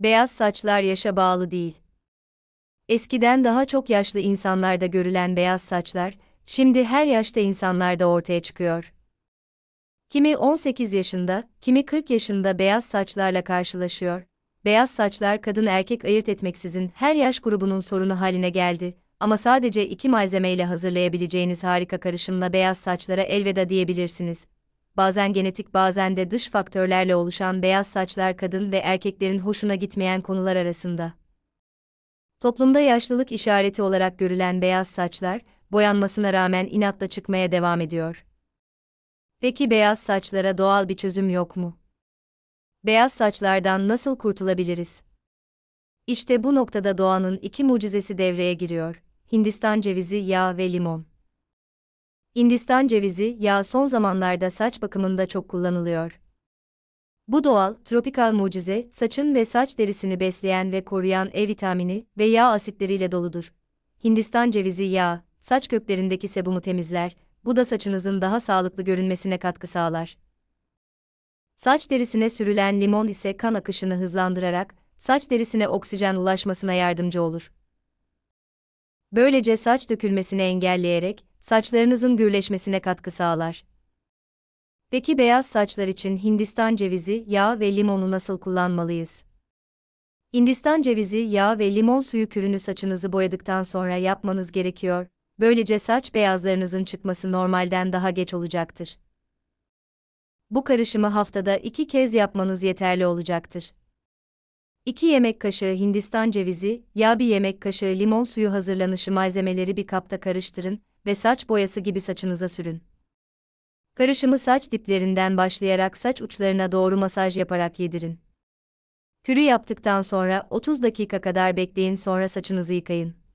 Beyaz saçlar yaşa bağlı değil. Eskiden daha çok yaşlı insanlarda görülen beyaz saçlar, şimdi her yaşta insanlarda ortaya çıkıyor. Kimi 18 yaşında, kimi 40 yaşında beyaz saçlarla karşılaşıyor. Beyaz saçlar kadın erkek ayırt etmeksizin her yaş grubunun sorunu haline geldi. Ama sadece iki malzemeyle hazırlayabileceğiniz harika karışımla beyaz saçlara elveda diyebilirsiniz bazen genetik bazen de dış faktörlerle oluşan beyaz saçlar kadın ve erkeklerin hoşuna gitmeyen konular arasında. Toplumda yaşlılık işareti olarak görülen beyaz saçlar, boyanmasına rağmen inatla çıkmaya devam ediyor. Peki beyaz saçlara doğal bir çözüm yok mu? Beyaz saçlardan nasıl kurtulabiliriz? İşte bu noktada doğanın iki mucizesi devreye giriyor. Hindistan cevizi, yağ ve limon. Hindistan cevizi yağı son zamanlarda saç bakımında çok kullanılıyor. Bu doğal, tropikal mucize, saçın ve saç derisini besleyen ve koruyan E vitamini ve yağ asitleriyle doludur. Hindistan cevizi yağı, saç köklerindeki sebumu temizler, bu da saçınızın daha sağlıklı görünmesine katkı sağlar. Saç derisine sürülen limon ise kan akışını hızlandırarak, saç derisine oksijen ulaşmasına yardımcı olur. Böylece saç dökülmesini engelleyerek, saçlarınızın gürleşmesine katkı sağlar. Peki beyaz saçlar için Hindistan cevizi, yağ ve limonu nasıl kullanmalıyız? Hindistan cevizi, yağ ve limon suyu kürünü saçınızı boyadıktan sonra yapmanız gerekiyor. Böylece saç beyazlarınızın çıkması normalden daha geç olacaktır. Bu karışımı haftada iki kez yapmanız yeterli olacaktır. 2 yemek kaşığı Hindistan cevizi, yağ bir yemek kaşığı limon suyu hazırlanışı malzemeleri bir kapta karıştırın ve saç boyası gibi saçınıza sürün. Karışımı saç diplerinden başlayarak saç uçlarına doğru masaj yaparak yedirin. Kürü yaptıktan sonra 30 dakika kadar bekleyin sonra saçınızı yıkayın.